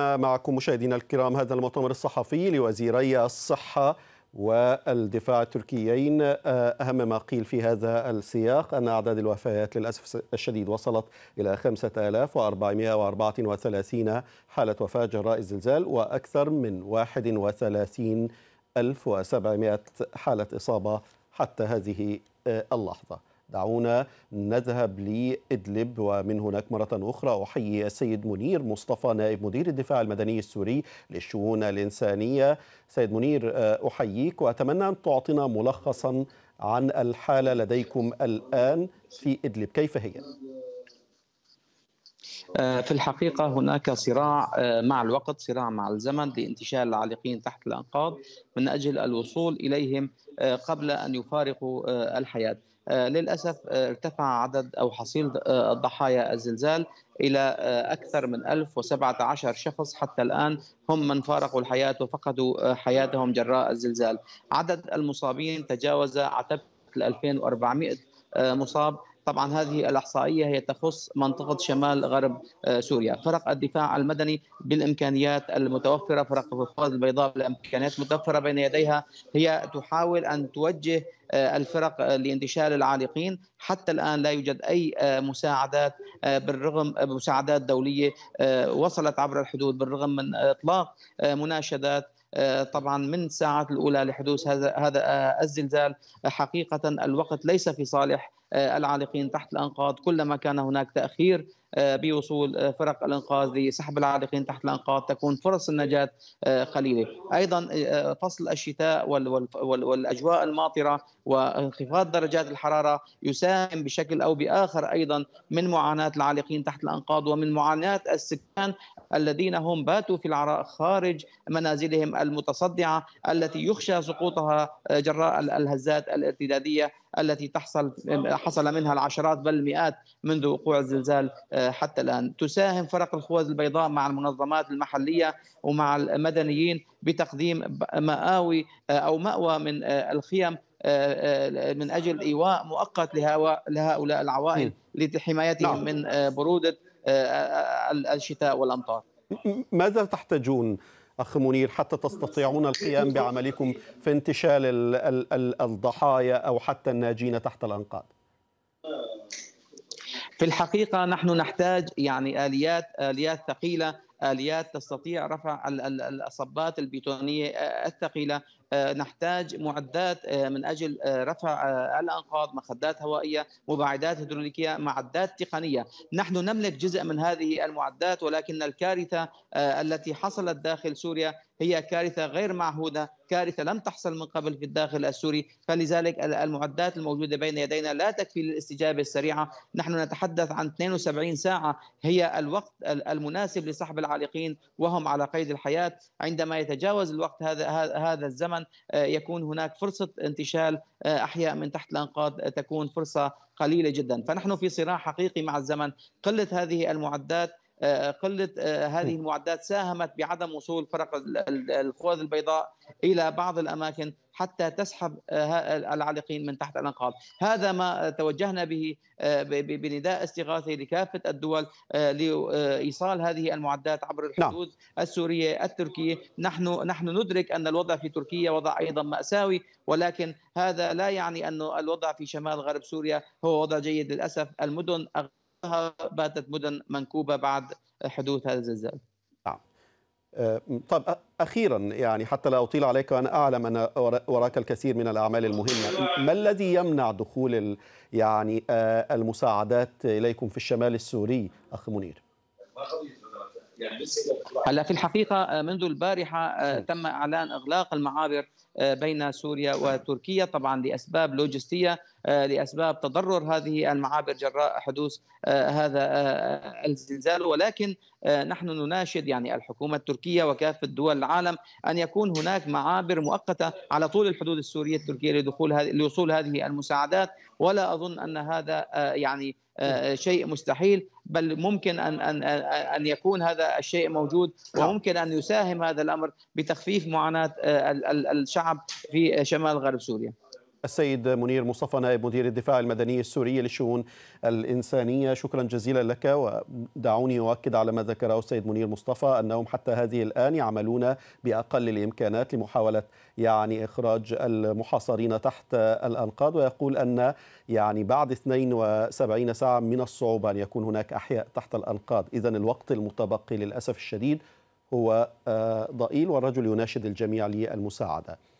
معكم مشاهدينا الكرام هذا المؤتمر الصحفي لوزيري الصحة والدفاع التركيين آه، أهم ما قيل في هذا السياق أن أعداد الوفيات للأسف الشديد وصلت إلى 5434 حالة وفاة جراء الزلزال وأكثر من 31700 حالة إصابة حتى هذه آه، اللحظة دعونا نذهب لإدلب ومن هناك مرة أخرى أحيي السيد منير مصطفى نائب مدير الدفاع المدني السوري للشؤون الإنسانية سيد منير آه، أحييك وأتمنى أن تعطينا ملخصا عن الحالة لديكم الآن في إدلب كيف هي؟ آه، في الحقيقة هناك صراع آه، مع الوقت صراع مع الزمن لانتشال العالقين تحت الأنقاض من أجل الوصول إليهم آه، قبل أن يفارقوا الحياة للأسف ارتفع عدد أو حصيل ضحايا الزلزال إلى أكثر من 1017 شخص حتى الآن هم من فارقوا الحياة وفقدوا حياتهم جراء الزلزال عدد المصابين تجاوز عتبة 2400 مصاب طبعا هذه الإحصائية هي تخص منطقة شمال غرب آه، سوريا فرق الدفاع المدني بالإمكانيات المتوفرة فرق القفاز البيضاء بالإمكانيات المتوفرة بين يديها هي تحاول أن توجه آه، الفرق آه، لانتشال العالقين حتى الآن لا يوجد أي مساعدات بالرغم مساعدات دولية وصلت عبر الحدود بالرغم من إطلاق مناشدات طبعا من الساعات الاولى لحدوث هذا هذا الزلزال حقيقه الوقت ليس في صالح آه، العالقين تحت الانقاض كلما كان هناك تاخير آه، بوصول آه، فرق الانقاذ لسحب العالقين تحت الانقاض تكون فرص النجاه قليله، ايضا فصل الشتاء والاجواء الماطره وانخفاض درجات الحراره يساهم بشكل او باخر ايضا من معاناه العالقين تحت الانقاض ومن معاناه السكان الذين هم باتوا في العراء خارج منازلهم المتصدعة التي يخشى سقوطها آه، جراء الهزات الارتدادية التي تحصل حصل منها العشرات بل المئات منذ وقوع الزلزال آه، حتى الآن تساهم فرق الخوذ البيضاء مع المنظمات المحلية ومع المدنيين بتقديم مآوي آه، أو مأوى من الخيم من اجل ايواء مؤقت لهؤلاء العوائل إيه. لحمايتهم نعم. من بروده آه، آه، آه، الشتاء والأمطار ماذا تحتاجون أخ منير حتى تستطيعون القيام بعملكم في انتشال الضحايا أو حتى الناجين تحت الأنقاض في الحقيقة نحن نحتاج يعني آليات آليات ثقيلة اليات تستطيع رفع الصبات البيتونيه آه، الثقيله آه، نحتاج معدات آه، من اجل رفع الانقاض مخدات هوائيه مباعدات هيدرونيكيه معدات تقنيه نحن نملك جزء من هذه المعدات ولكن الكارثه التي حصلت داخل سوريا هي كارثه غير معهوده كارثه لم تحصل من قبل في الداخل السوري فلذلك المعدات الموجوده بين يدينا لا تكفي للاستجابه السريعه نحن نتحدث عن 72 ساعه هي الوقت المناسب لسحب العالقين وهم على قيد الحياه عندما يتجاوز الوقت هذا هذا الزمن آه، يكون هناك فرصه انتشال آه، احياء من تحت الانقاض آه، تكون فرصه قليله جدا فنحن في صراع حقيقي مع الزمن قله هذه المعدات آه، قله آه، هذه المعدات ساهمت بعدم وصول فرق الخوذ البيضاء الى بعض الاماكن حتى تسحب آه، العالقين من تحت الانقاض، هذا ما توجهنا به بنداء استغاثي لكافه الدول لايصال هذه المعدات عبر نعم. الحدود لا. السوريه التركيه، نحن نحن ندرك ان الوضع في تركيا وضع ايضا ماساوي ولكن هذا لا يعني ان الوضع في شمال غرب سوريا هو وضع جيد للاسف المدن وسقطها باتت مدن منكوبه بعد حدوث هذا الزلزال. نعم. آه، طب اخيرا يعني حتى لا اطيل عليك وانا اعلم ان وراك الكثير من الاعمال المهمه، ما الذي يمنع دخول يعني آه، المساعدات اليكم في الشمال السوري اخ منير؟ هلا في الحقيقه آه، منذ البارحه نعم. تم اعلان اغلاق المعابر آه، بين سوريا وتركيا طبعا لاسباب لوجستيه آه، لاسباب تضرر هذه المعابر جراء حدوث آه، هذا الزلزال ولكن نحن نناشد يعني الحكومه التركيه وكافه دول العالم ان يكون هناك معابر مؤقته على طول الحدود السوريه التركيه لدخول هذه لوصول هذه المساعدات ولا اظن ان هذا يعني شيء مستحيل بل ممكن ان ان ان يكون هذا الشيء موجود نعم. وممكن ان يساهم هذا الامر بتخفيف معاناه الشعب الشعب في شمال غرب سوريا السيد منير مصطفى نائب مدير الدفاع المدني السوري للشؤون الإنسانية شكرا جزيلا لك ودعوني أؤكد على ما ذكره السيد منير مصطفى أنهم حتى هذه الآن يعملون بأقل الإمكانات لمحاولة يعني إخراج المحاصرين تحت الأنقاض ويقول أن يعني بعد 72 ساعة من الصعوبة أن يكون هناك أحياء تحت الأنقاض إذا الوقت المتبقي للأسف الشديد هو آه، ضئيل والرجل يناشد الجميع للمساعدة